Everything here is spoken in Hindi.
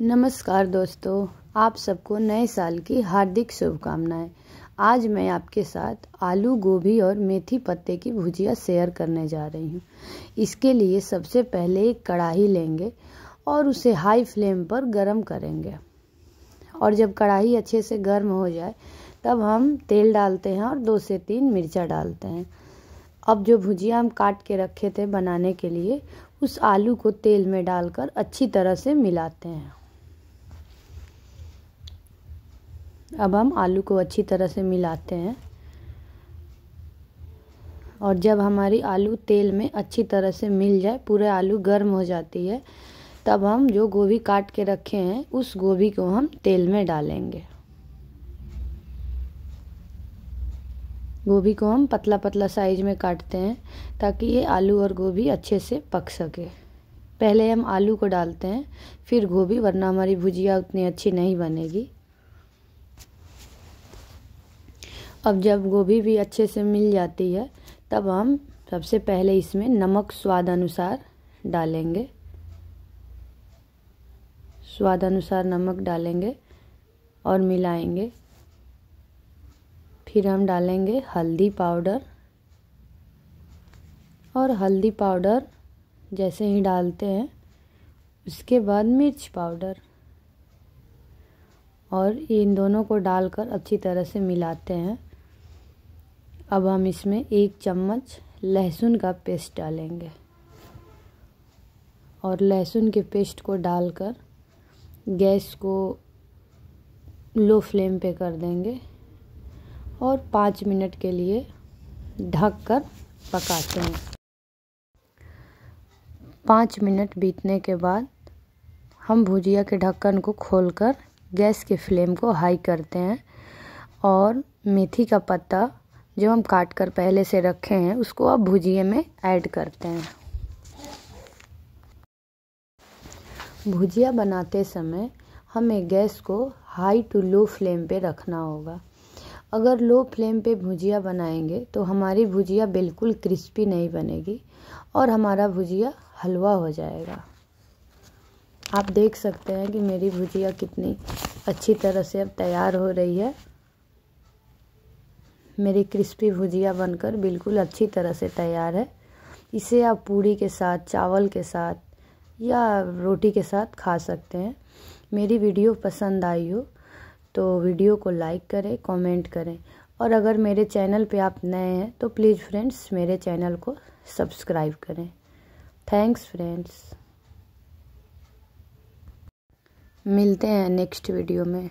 नमस्कार दोस्तों आप सबको नए साल की हार्दिक शुभकामनाएं आज मैं आपके साथ आलू गोभी और मेथी पत्ते की भुजिया शेयर करने जा रही हूँ इसके लिए सबसे पहले एक कढ़ाई लेंगे और उसे हाई फ्लेम पर गर्म करेंगे और जब कढ़ाई अच्छे से गर्म हो जाए तब हम तेल डालते हैं और दो से तीन मिर्चा डालते हैं अब जो भुजिया हम काट के रखे थे बनाने के लिए उस आलू को तेल में डालकर अच्छी तरह से मिलाते हैं अब हम आलू को अच्छी तरह से मिलाते हैं और जब हमारी आलू तेल में अच्छी तरह से मिल जाए पूरे आलू गर्म हो जाती है तब हम जो गोभी काट के रखे हैं उस गोभी को हम तेल में डालेंगे गोभी को हम पतला पतला साइज में काटते हैं ताकि ये आलू और गोभी अच्छे से पक सके पहले हम आलू को डालते हैं फिर गोभी वरना हमारी भुजिया उतनी अच्छी नहीं बनेगी अब जब गोभी भी अच्छे से मिल जाती है तब हम सबसे पहले इसमें नमक स्वाद अनुसार डालेंगे स्वाद अनुसार नमक डालेंगे और मिलाएंगे फिर हम डालेंगे हल्दी पाउडर और हल्दी पाउडर जैसे ही डालते हैं उसके बाद मिर्च पाउडर और इन दोनों को डालकर अच्छी तरह से मिलाते हैं अब हम इसमें एक चम्मच लहसुन का पेस्ट डालेंगे और लहसुन के पेस्ट को डालकर गैस को लो फ्लेम पे कर देंगे और पाँच मिनट के लिए ढक कर पकाते हैं पाँच मिनट बीतने के बाद हम भुजिया के ढक्कन को खोलकर गैस के फ्लेम को हाई करते हैं और मेथी का पत्ता जो हम काट कर पहले से रखे हैं उसको अब भुजिए में ऐड करते हैं भुजिया बनाते समय हमें गैस को हाई टू लो फ्लेम पे रखना होगा अगर लो फ्लेम पे भुजिया बनाएंगे तो हमारी भुजिया बिल्कुल क्रिस्पी नहीं बनेगी और हमारा भुजिया हलवा हो जाएगा आप देख सकते हैं कि मेरी भुजिया कितनी अच्छी तरह से अब तैयार हो रही है मेरी क्रिस्पी भुजिया बनकर बिल्कुल अच्छी तरह से तैयार है इसे आप पूड़ी के साथ चावल के साथ या रोटी के साथ खा सकते हैं मेरी वीडियो पसंद आई हो तो वीडियो को लाइक करें कमेंट करें और अगर मेरे चैनल पे आप नए हैं तो प्लीज़ फ्रेंड्स मेरे चैनल को सब्सक्राइब करें थैंक्स फ्रेंड्स मिलते हैं नेक्स्ट वीडियो में